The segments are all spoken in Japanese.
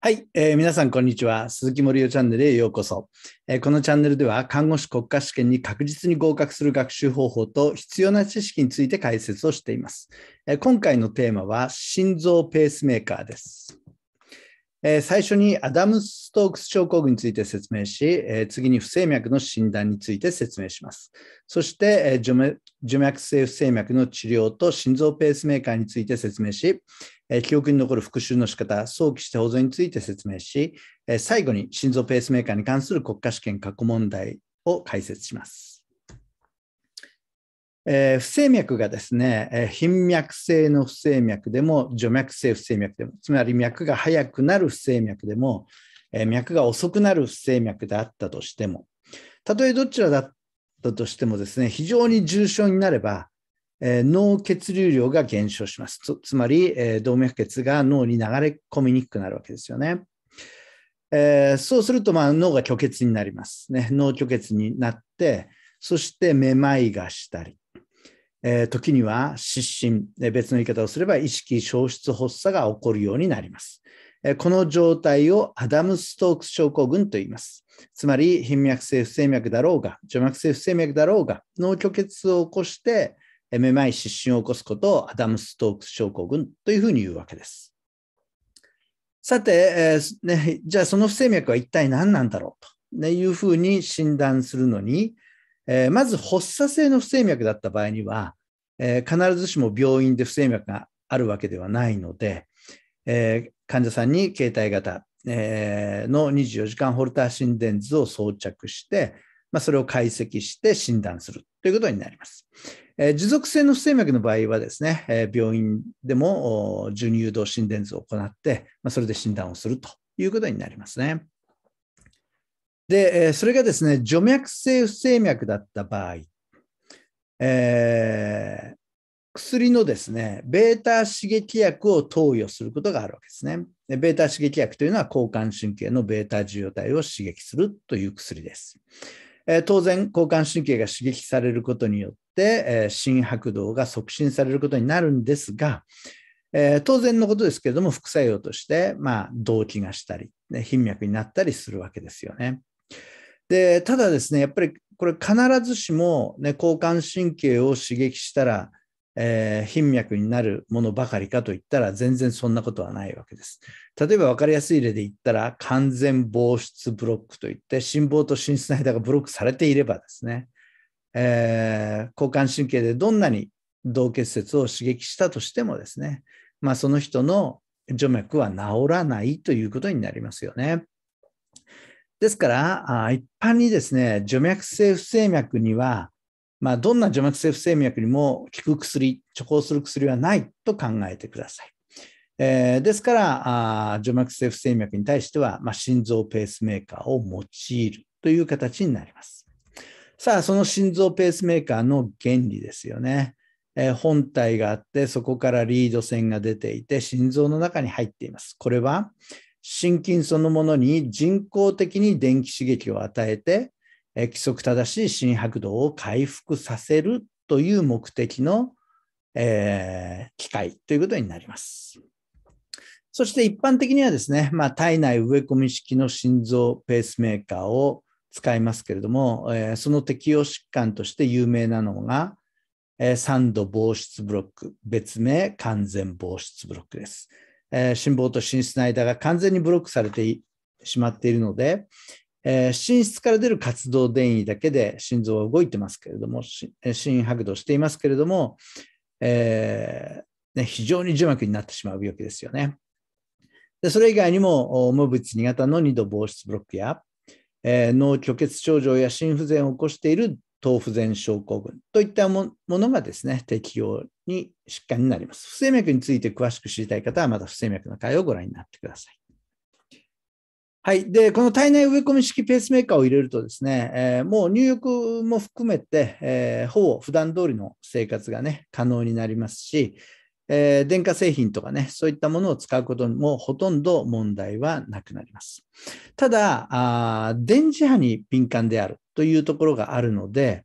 はい、えー、皆さん、こんにちは。鈴木森夫チャンネルへようこそ、えー、このチャンネルでは、看護師国家試験に確実に合格する学習方法と必要な知識について解説をしています。えー、今回のテーマは、心臓ペースメーカーです。えー、最初にアダムストークス症候群について説明し、えー、次に不整脈の診断について説明します。そして、えー、除脈性不整脈の治療と心臓ペースメーカーについて説明し、記憶に残る復習の仕方、早期して保存について説明し、最後に心臓ペースメーカーに関する国家試験過去問題を解説します。えー、不整脈がですね、え頻脈性の不整脈でも除脈性不整脈でもつまり脈が速くなる不整脈でも、え脈が遅くなる不整脈であったとしてもたとえどちらだったとしてもですね非常に重症になればえー、脳血流量が減少します。つまり、えー、動脈血が脳に流れ込みにくくなるわけですよね。えー、そうすると、まあ、脳が虚血になります、ね。脳虚血になって、そしてめまいがしたり、えー、時には失神、別の言い方をすれば意識消失発作が起こるようになります。えー、この状態をアダム・ストークス症候群と言います。つまり、頻脈性不整脈だろうが、除脈性不整脈だろうが、脳虚血を起こして、MMI 失神を起こすことをアダムストークス症候群というふうに言うわけです。さて、えー、ね、じゃあその不整脈は一体何なんだろうと、ね、いうふうに診断するのに、えー、まず発作性の不整脈だった場合には、えー、必ずしも病院で不整脈があるわけではないので、え患者さんに携帯型、えの24時間ホルター心電図を装着して、まあ、それを解析して診断するということになります。え持続性の不整脈の場合はですね、え病院でも授乳誘導心電図を行って、まそれで診断をするということになりますね。で、えそれがですね、除脈性不整脈だった場合、えー、薬のですね、ベータ刺激薬を投与することがあるわけですね。ベータ刺激薬というのは交感神経のベータ受容体を刺激するという薬です。え当然、交感神経が刺激されることによっ、えー、心拍動が促進されることになるんですが、えー、当然のことですけれども副作用として、まあ、動悸がしたり、ね、頻脈になったりするわけですよね。でただですねやっぱりこれ必ずしも、ね、交感神経を刺激したら、えー、頻脈になるものばかりかといったら全然そんなことはないわけです。例えば分かりやすい例で言ったら完全防湿ブロックといって心房と心室の間がブロックされていればですねえー、交感神経でどんなに同結節を刺激したとしてもですね、まあ、その人の除脈は治らないということになりますよね。ですから、あ一般にですね、除脈性不整脈には、まあ、どんな除脈性不整脈にも効く薬、処方する薬はないと考えてください。えー、ですから、あ除脈性不整脈に対しては、まあ、心臓ペースメーカーを用いるという形になります。さあ、その心臓ペースメーカーの原理ですよね。えー、本体があって、そこからリード線が出ていて、心臓の中に入っています。これは、心筋そのものに人工的に電気刺激を与えて、えー、規則正しい心拍動を回復させるという目的の、えー、機械ということになります。そして一般的にはですね、まあ、体内植え込み式の心臓ペースメーカーを使いますけれども、えー、その適応疾患として有名なのが、えー、酸度防湿ブロック、別名完全防湿ブロックです。えー、心房と心室の間が完全にブロックされてしまっているので、えー、心室から出る活動電位だけで心臓は動いてますけれども、心拍動していますけれども、えー、ね、非常に呪膜になってしまう病気ですよね。でそれ以外にも、無物2型の2度防湿ブロックや、えー、脳虚血症状や心不全を起こしている豆不全症候群といったものがですね、適用に疾患になります。不整脈について詳しく知りたい方は、また不整脈の回をご覧になってください。はい。で、この体内植え込み式ペースメーカーを入れるとですね、えー、もう入浴も含めて、えー、ほぼ普段通りの生活がね、可能になりますし、えー、電化製品とかね、そういったものを使うこともほとんど問題はなくなります。ただ、あ電磁波に敏感であるというところがあるので、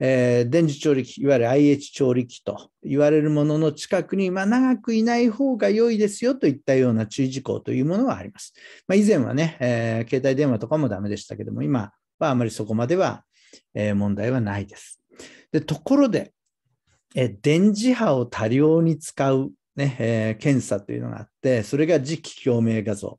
えー、電磁調理器、いわゆる IH 調理器と言われるものの近くに、まあ、長くいない方が良いですよといったような注意事項というものはあります。まあ、以前はね、えー、携帯電話とかもダメでしたけども、今はあまりそこまでは、え問題はないです。でところで、え電磁波を多量に使うね、ねえー、検査というのがあって、それが磁気共鳴画像、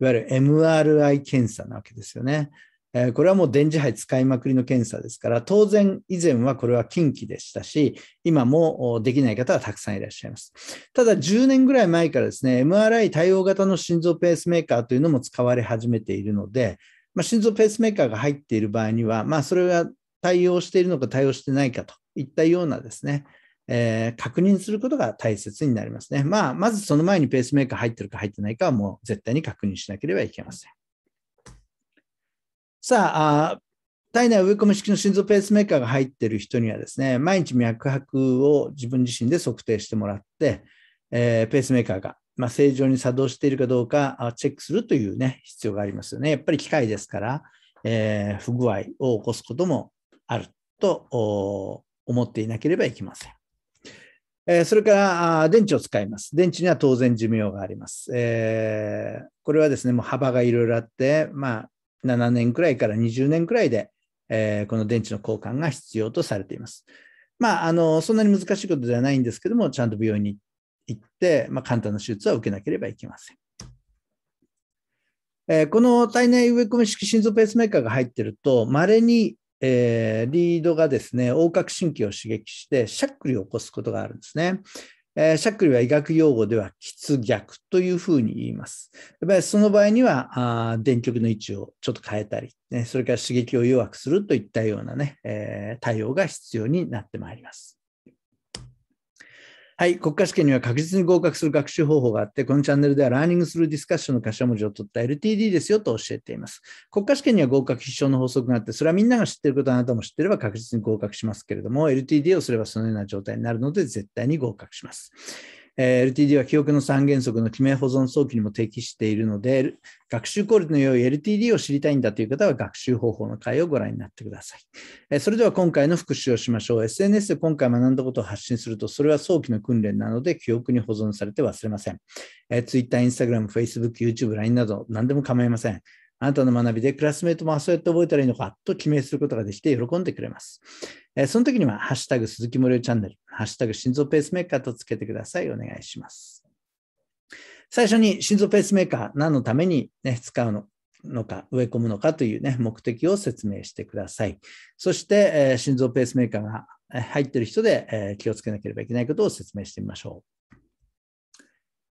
いわゆる MRI 検査なわけですよね。えー、これはもう電磁波使いまくりの検査ですから、当然以前はこれは近畿でしたし、今もできない方はたくさんいらっしゃいます。ただ10年ぐらい前からですね、MRI 対応型の心臓ペースメーカーというのも使われ始めているので、まあ、心臓ペースメーカーが入っている場合には、まあ、それが対応しているのか対応してないかといったようなですね、えー、確認することが大切になりますね。まあ、まずその前にペースメーカー入ってるか入ってないかはもう絶対に確認しなければいけません。さあ、体内植え込み式の心臓ペースメーカーが入ってる人にはですね、毎日脈拍を自分自身で測定してもらって、えー、ペースメーカーが、まあ、正常に作動しているかどうかチェックするというね、必要がありますよね。やっぱり機械ですから、えー、不具合を起こすこともあると思っていなければいけません。えそれから電池を使います。電池には当然寿命があります。えー、これはですね、もう幅がいろいろあって、まあ、7年くらいから20年くらいで、えー、この電池の交換が必要とされています。まあ、あのそんなに難しいことではないんですけども、ちゃんと病院に行って、まあ、簡単な手術は受けなければいけません。えー、この体内植え込み式心臓ペースメーカーが入ってると、まれにえー、リードがですね、横隔神経を刺激して、しゃっくりを起こすことがあるんですね。えー、しゃっくりは医学用語では、喫逆というふうに言います。やっぱりその場合には、あ電極の位置をちょっと変えたり、ね、それから刺激を弱くするといったようなね、えー、対応が必要になってまいります。はい、国家試験には確実に合格する学習方法があって、このチャンネルではラーニングスルーディスカッションの頭文字を取った LTD ですよと教えています。国家試験には合格必勝の法則があって、それはみんなが知っていることあなたも知っていれば確実に合格しますけれども、LTD をすればそのような状態になるので、絶対に合格します。えー、LTD は記憶の三原則の記名保存早期にも適しているので、学習効率の良い LTD を知りたいんだという方は学習方法の回をご覧になってください。えー、それでは今回の復習をしましょう。SNS で今回学んだことを発信すると、それは早期の訓練なので記憶に保存されて忘れません。えー、Twitter、Instagram、Facebook、YouTube、LINE など何でも構いません。あなたの学びでクラスメートもそうやって覚えたらいいのかと記名することができて喜んでくれます。えその時には、ハッシュタグ鈴木森生チャンネル、ハッシュタグ心臓ペースメーカーとつけてください。お願いします。最初に心臓ペースメーカー、何のために、ね、使うのか、植え込むのかという、ね、目的を説明してください。そして、え心臓ペースメーカーが入っている人で、え気をつけなければいけないことを説明してみましょう。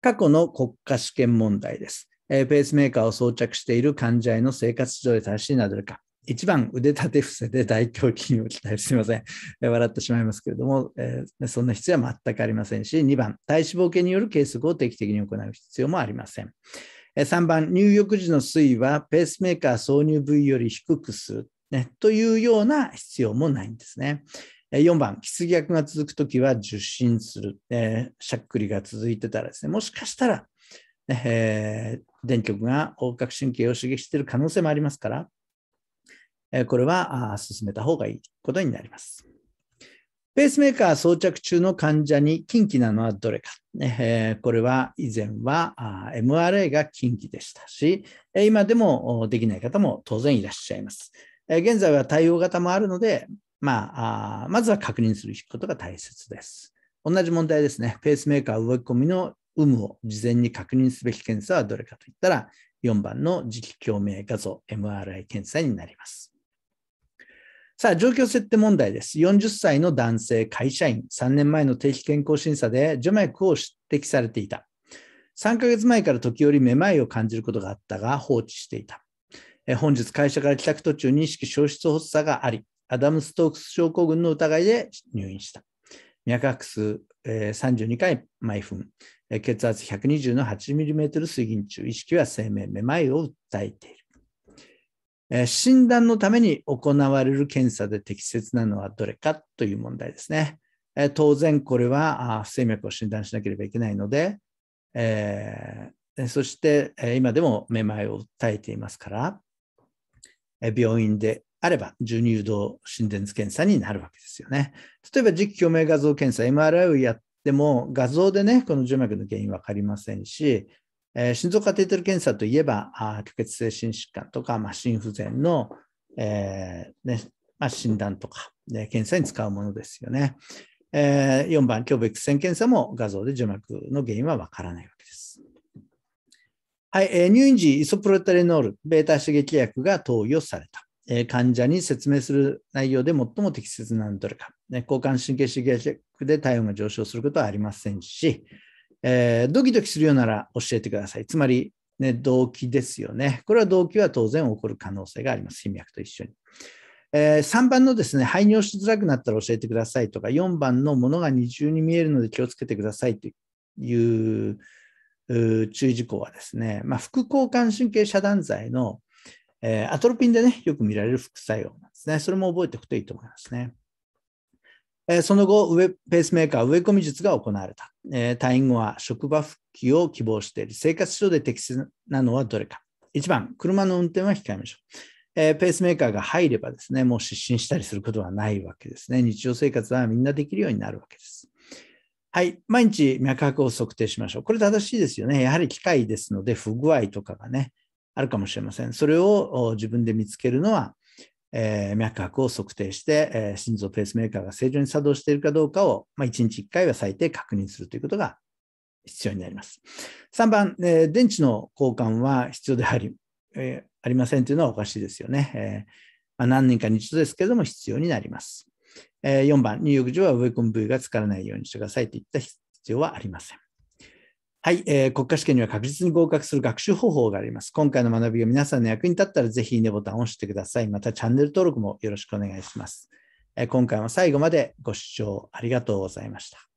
過去の国家試験問題です。えー、ペースメーカーを装着している患者への生活指導で正しいなどれか。1番、腕立て伏せで大胸筋を鍛える。すみません。笑ってしまいますけれども、えー、そんな必要は全くありませんし、2番、体脂肪計による計測を定期的に行う必要もありません。3番、入浴時の水位はペースメーカー挿入部位より低くする、ね、というような必要もないんですね。4番、喫逆が続くときは受診する、えー、しゃっくりが続いてたらですね、もしかしたらえー、電極が横隔神経を刺激している可能性もありますから、えー、これは進めた方がいいことになります。ペースメーカー装着中の患者に禁忌なのはどれか。えー、これは以前は MRA が禁忌でしたし、今でもできない方も当然いらっしゃいます。え現在は対応型もあるので、まあ、まずは確認することが大切です。同じ問題ですね。ペースメーカー植え込みの有無を事前に確認すべき検査はどれかといったら、4番の磁気共鳴画像 MRI 検査になります。さあ、状況設定問題です。40歳の男性会社員、3年前の定期健康審査で除脈を指摘されていた。3ヶ月前から時折めまいを感じることがあったが放置していた。本日会社から帰宅途中に意識消失発作があり、アダム・ストークス症候群の疑いで入院した。脈拍数32回毎分、血圧120の 8mm 水銀中、意識は生命、めまいを訴えている。診断のために行われる検査で適切なのはどれかという問題ですね。当然、これは不整脈を診断しなければいけないので、そして今でもめまいを訴えていますから、病院であれば、授乳動心電図検査になるわけですよね。例えば、磁気共鳴画像検査、MRI をやっでも画像でね、この静脈の原因分かりませんし、えー、心臓カテーテル検査といえば、あ虚血性心疾患とか、まあ、心不全の、えー、ねまあ、診断とか、ね、検査に使うものですよね。えー、4番、胸部 X 線検査も画像で静脈の原因は分からないわけです。はい、えー、入院時、イソプロテレノール、ベータ刺激薬が投与された。え患者に説明する内容で最も適切なのどれか。ね、交感神経刺激で体温が上昇することはありませんし、えー、ドキドキするようなら教えてください。つまり、ね、動機ですよね。これは動機は当然起こる可能性があります。頻脈と一緒に。えー、3番のですね、排尿しづらくなったら教えてくださいとか、4番のものが二重に見えるので気をつけてくださいという注意事項はですね、まあ、副交感神経遮断剤の、えー、アトロピンでね、よく見られる副作用なんですね。それも覚えておくといいと思いますね。えその後ウェ、ペースメーカー植え込み術が行われた。え退院後は職場復帰を希望している。生活所で適切なのはどれか。1番、車の運転は控えましょう。えペースメーカーが入ればですね、もう失神したりすることはないわけですね。日常生活はみんなできるようになるわけです。はい。毎日脈拍を測定しましょう。これ正しいですよね。やはり機械ですので、不具合とかがね、あるかもしれません。それを自分で見つけるのは、えー、脈拍を測定して、えー、心臓ペースメーカーが正常に作動しているかどうかを、まあ、1日1回は最低確認するということが必要になります。3番、えー、電池の交換は必要であり、えありませんというのはおかしいですよね。えまあ、何年かに一度ですけれども必要になります。え4番、入浴時は植え込む部位が使わないようにしてくださいといった必要はありません。はい、えー、国家試験には確実に合格する学習方法があります。今回の学びが皆さんの役に立ったら、ぜひいいねボタンを押してください。また、チャンネル登録もよろしくお願いします。えー、今回も最後までご視聴ありがとうございました。